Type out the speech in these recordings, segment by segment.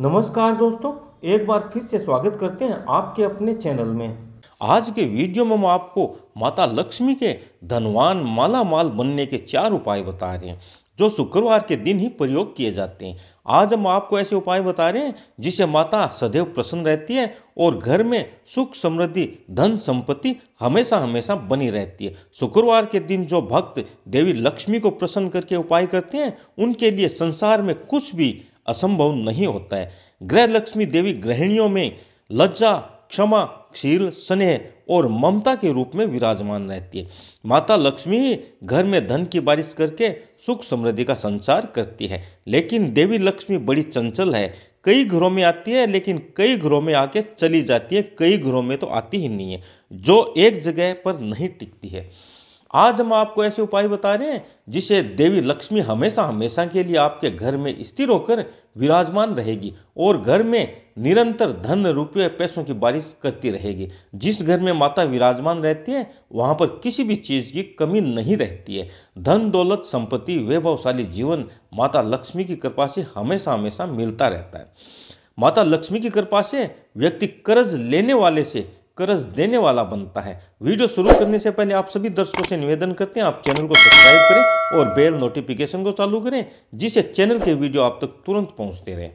नमस्कार दोस्तों एक बार फिर से स्वागत करते हैं आपके अपने चैनल में आज के वीडियो में हम आपको माता लक्ष्मी के धनवान माला माल बनने के चार उपाय बता रहे हैं जो शुक्रवार के दिन ही प्रयोग किए जाते हैं आज हम आपको ऐसे उपाय बता रहे हैं जिसे माता सदैव प्रसन्न रहती है और घर में सुख समृद्धि धन संपत्ति हमेशा हमेशा बनी रहती है शुक्रवार के दिन जो भक्त देवी लक्ष्मी को प्रसन्न करके उपाय करते हैं उनके लिए संसार में कुछ भी असंभव नहीं होता है ग्रह लक्ष्मी देवी गृहिणियों में लज्जा क्षमा क्षील स्नेह और ममता के रूप में विराजमान रहती है माता लक्ष्मी घर में धन की बारिश करके सुख समृद्धि का संचार करती है लेकिन देवी लक्ष्मी बड़ी चंचल है कई घरों में आती है लेकिन कई घरों में आके चली जाती है कई घरों में तो आती ही नहीं है जो एक जगह पर नहीं टिकती है आज हम आपको ऐसे उपाय बता रहे हैं जिसे देवी लक्ष्मी हमेशा हमेशा के लिए आपके घर में स्थिर होकर विराजमान रहेगी और घर में निरंतर धन रुपये पैसों की बारिश करती रहेगी जिस घर में माता विराजमान रहती है वहाँ पर किसी भी चीज़ की कमी नहीं रहती है धन दौलत संपत्ति वैभवशाली जीवन माता लक्ष्मी की कृपा से हमेशा हमेशा मिलता रहता है माता लक्ष्मी की कृपा से व्यक्ति कर्ज लेने वाले से कर्ज देने वाला बनता है वीडियो शुरू करने से पहले आप सभी दर्शकों से निवेदन करते हैं आप चैनल को सब्सक्राइब करें और बेल नोटिफिकेशन को चालू करें जिससे चैनल के वीडियो आप तक तुरंत पहुंचते रहें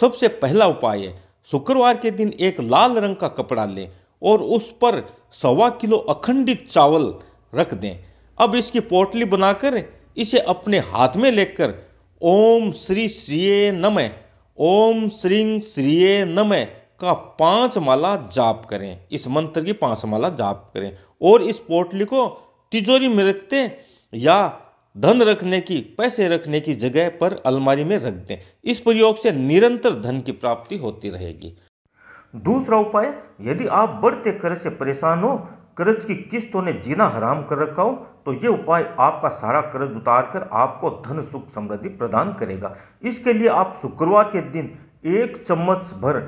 सबसे पहला उपाय है शुक्रवार के दिन एक लाल रंग का कपड़ा लें और उस पर सवा किलो अखंडित चावल रख दें अब इसकी पोटली बनाकर इसे अपने हाथ में लेकर ओम श्री श्रिय नमय ओम श्री श्रिय नमय का पांच माला जाप करें इस मंत्र की पांच माला जाप करें और इस पोटली को तिजोरी में रखते या धन रखने की पैसे रखने की जगह पर अलमारी में रख दें इस प्रयोग से निरंतर धन की प्राप्ति होती रहेगी दूसरा उपाय यदि आप बढ़ते कर्ज से परेशान हो कर्ज की किस्तों ने जीना हराम कर रखा हो तो ये उपाय आपका सारा कर्ज उतार कर आपको धन सुख समृद्धि प्रदान करेगा इसके लिए आप शुक्रवार के दिन एक चम्मच भर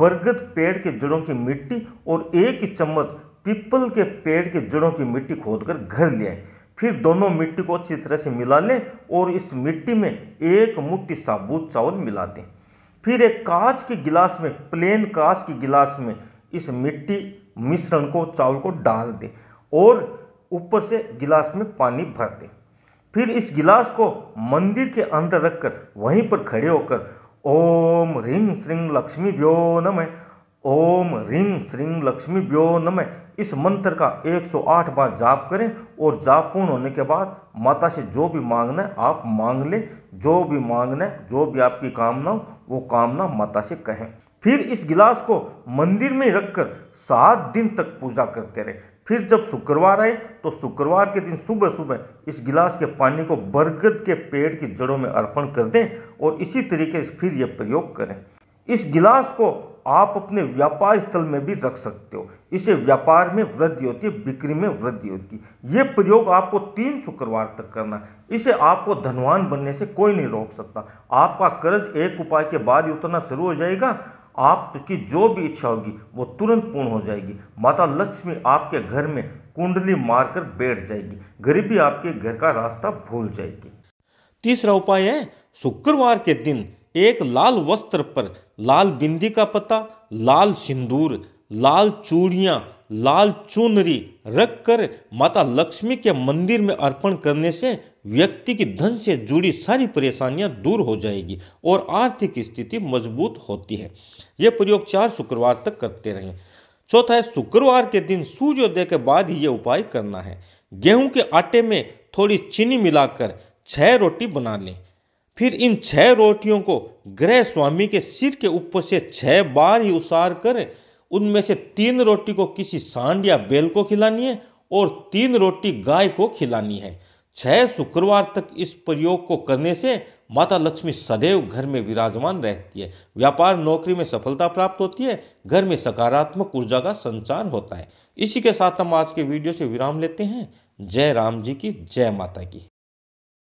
बरगद पेड़ के जड़ों की मिट्टी और एक चम्मच पीपल के पेड़ के जड़ों की मिट्टी खोदकर घर ले आए फिर दोनों मिट्टी को अच्छी तरह से मिला लें और इस मिट्टी में एक मुट्ठी साबुत चावल मिला दें फिर एक कांच के गिलास में प्लेन कांच के गिलास में इस मिट्टी मिश्रण को चावल को डाल दें और ऊपर से गिलास में पानी भर दें फिर इस गिलास को मंदिर के अंदर रखकर वहीं पर खड़े होकर ओम रिंग लक्ष्मी व्यो नम ओम रिंग लक्ष्मी व्यो नम इस मंत्र का 108 बार जाप करें और जाप पूर्ण होने के बाद माता से जो भी मांगना है आप मांग लें जो भी मांगना है जो भी आपकी कामना हो वो कामना माता से कहें फिर इस गिलास को मंदिर में रखकर सात दिन तक पूजा करते रहे फिर जब शुक्रवार आए तो शुक्रवार के दिन सुबह सुबह इस गिलास के पानी को बरगद के पेड़ की जड़ों में अर्पण कर दें और इसी तरीके से फिर यह प्रयोग करें इस गिलास को आप अपने व्यापार स्थल में भी रख सकते हो इसे व्यापार में वृद्धि होती है बिक्री में वृद्धि होती है ये प्रयोग आपको तीन शुक्रवार तक करना है इसे आपको धनवान बनने से कोई नहीं रोक सकता आपका कर्ज एक उपाय के बाद ही उतरना शुरू हो जाएगा आपकी जो भी इच्छा होगी वो तुरंत पूर्ण हो जाएगी माता लक्ष्मी आपके घर में कुंडली मारकर बैठ जाएगी गरीबी आपके घर का रास्ता भूल जाएगी तीसरा उपाय है शुक्रवार के दिन एक लाल वस्त्र पर लाल बिंदी का पत्ता लाल सिंदूर लाल चूड़ियाँ लाल चुनरी रखकर माता लक्ष्मी के मंदिर में अर्पण करने से व्यक्ति की धन से जुड़ी सारी परेशानियां दूर हो जाएगी और आर्थिक स्थिति मजबूत होती है यह प्रयोग चार शुक्रवार तक करते रहें चौथा है शुक्रवार के दिन सूर्योदय के बाद ही यह उपाय करना है गेहूं के आटे में थोड़ी चीनी मिलाकर छह रोटी बना लें फिर इन छह रोटियों को ग्रह स्वामी के सिर के ऊपर से छह बार ही उसार करें उनमें से तीन रोटी को किसी सांड या बैल को खिलानी है और तीन रोटी गाय को खिलानी है छह शुक्रवार तक इस प्रयोग को करने से माता लक्ष्मी सदैव घर में विराजमान रहती है व्यापार नौकरी में सफलता प्राप्त होती है घर में सकारात्मक ऊर्जा का संचार होता है इसी के साथ हम आज के वीडियो से विराम लेते हैं जय राम जी की जय माता की